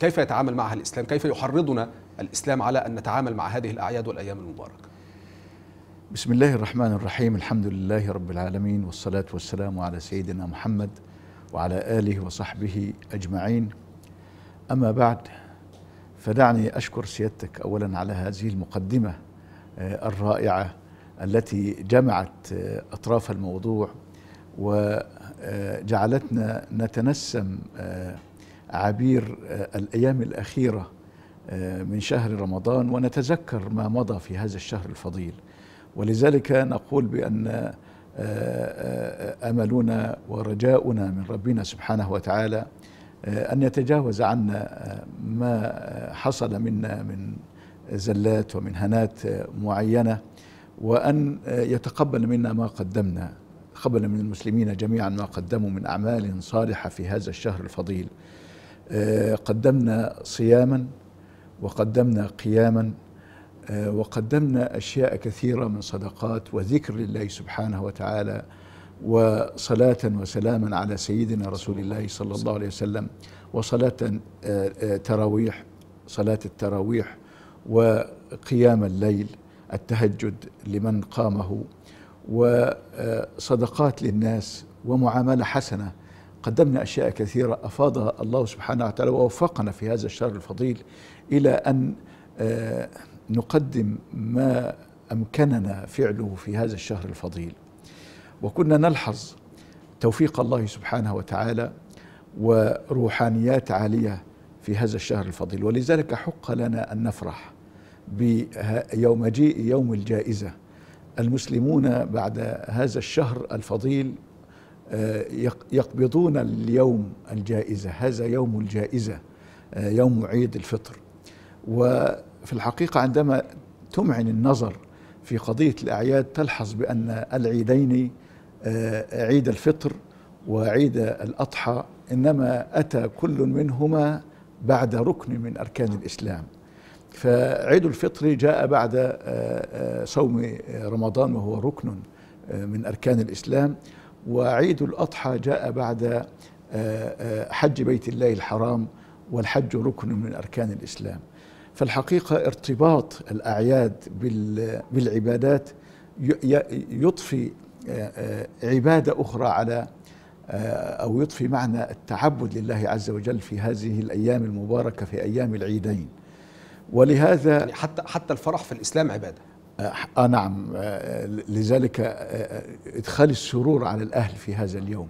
كيف يتعامل معها الإسلام كيف يحرضنا الإسلام على أن نتعامل مع هذه الأعياد والأيام المباركة بسم الله الرحمن الرحيم الحمد لله رب العالمين والصلاة والسلام على سيدنا محمد وعلى آله وصحبه أجمعين أما بعد فدعني أشكر سيادتك أولا على هذه المقدمة آه، الرائعة التي جمعت آه، أطراف الموضوع وجعلتنا نتنسم آه، عبير آه، الأيام الأخيرة آه، من شهر رمضان ونتذكر ما مضى في هذا الشهر الفضيل ولذلك نقول بأن آه، أملنا ورجاؤنا من ربنا سبحانه وتعالى أن يتجاوز عنا ما حصل منا من زلات ومن هنات معينة وأن يتقبل منا ما قدمنا قبل من المسلمين جميعا ما قدموا من أعمال صالحة في هذا الشهر الفضيل آه، قدمنا صياما وقدمنا قياما آه، وقدمنا أشياء كثيرة من صدقات وذكر لله سبحانه وتعالى وصلاة وسلاما على سيدنا رسول الله صلى الله عليه وسلم وصلاة آه، تراويح صلاة التراويح وقيام الليل التهجد لمن قامه وصدقات للناس ومعاملة حسنة قدمنا أشياء كثيرة أفاضها الله سبحانه وتعالى ووفقنا في هذا الشهر الفضيل إلى أن آه، نقدم ما أمكننا فعله في هذا الشهر الفضيل وكنا نلحظ توفيق الله سبحانه وتعالى وروحانيات عالية في هذا الشهر الفضيل ولذلك حق لنا أن نفرح بيوم جيء يوم الجائزة المسلمون بعد هذا الشهر الفضيل آه، يقبضون اليوم الجائزة هذا يوم الجائزة آه، يوم عيد الفطر وفي الحقيقة عندما تمعن النظر في قضية الأعياد تلحظ بأن العيدين آه، عيد الفطر وعيد الأضحى إنما أتى كل منهما بعد ركن من أركان الإسلام فعيد الفطر جاء بعد صوم رمضان وهو ركن من أركان الإسلام وعيد الأضحى جاء بعد آه، آه، حج بيت الله الحرام والحج ركن من أركان الإسلام فالحقيقة ارتباط الأعياد بالعبادات يضفي آه، عبادة أخرى على أو يضفي معنى التعبد لله عز وجل في هذه الأيام المباركة في أيام العيدين ولهذا يعني حتى حتى الفرح في الإسلام عبادة آه،, آه نعم آه لذلك آه،, آه إدخال السرور على الأهل في هذا اليوم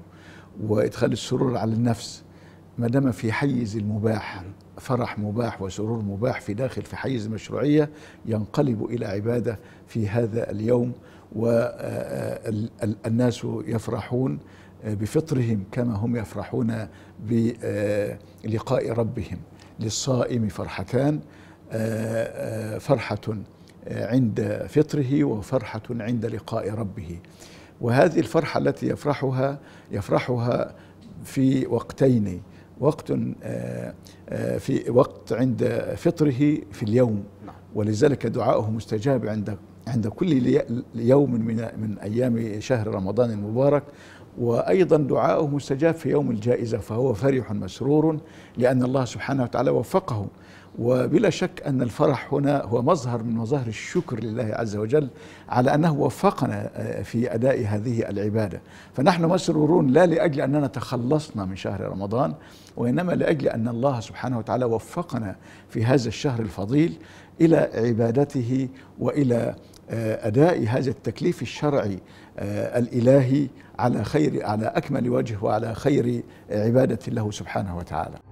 وإدخال السرور على النفس ما دام في حيز المباح فرح مباح وسرور مباح في داخل في حيز المشروعية ينقلب إلى عبادة في هذا اليوم والناس آه، يفرحون بفطرهم كما هم يفرحون بلقاء ربهم للصائم فرحتان فرحة عند فطره وفرحة عند لقاء ربه وهذه الفرحة التي يفرحها يفرحها في وقتين وقت آه، آه، في وقت عند فطره في اليوم نعم. ولذلك دعاؤه مستجاب عند عند كل يوم من من ايام شهر رمضان المبارك وأيضا دعاؤه مستجاب في يوم الجائزة فهو فرح مسرور لأن الله سبحانه وتعالى وفقه وبلا شك أن الفرح هنا هو مظهر من مظاهر الشكر لله عز وجل على أنه وفقنا آه، في أداء هذه العبادة فنحن مسرورون لا لأجل أننا تخلصنا من شهر رمضان وإنما لأجل أن الله سبحانه وتعالى وفقنا في هذا الشهر الفضيل إلى عبادته وإلى آه، اداء هذا التكليف الشرعي آه، الالهي على خير على اكمل وجه وعلى خير عباده الله سبحانه وتعالى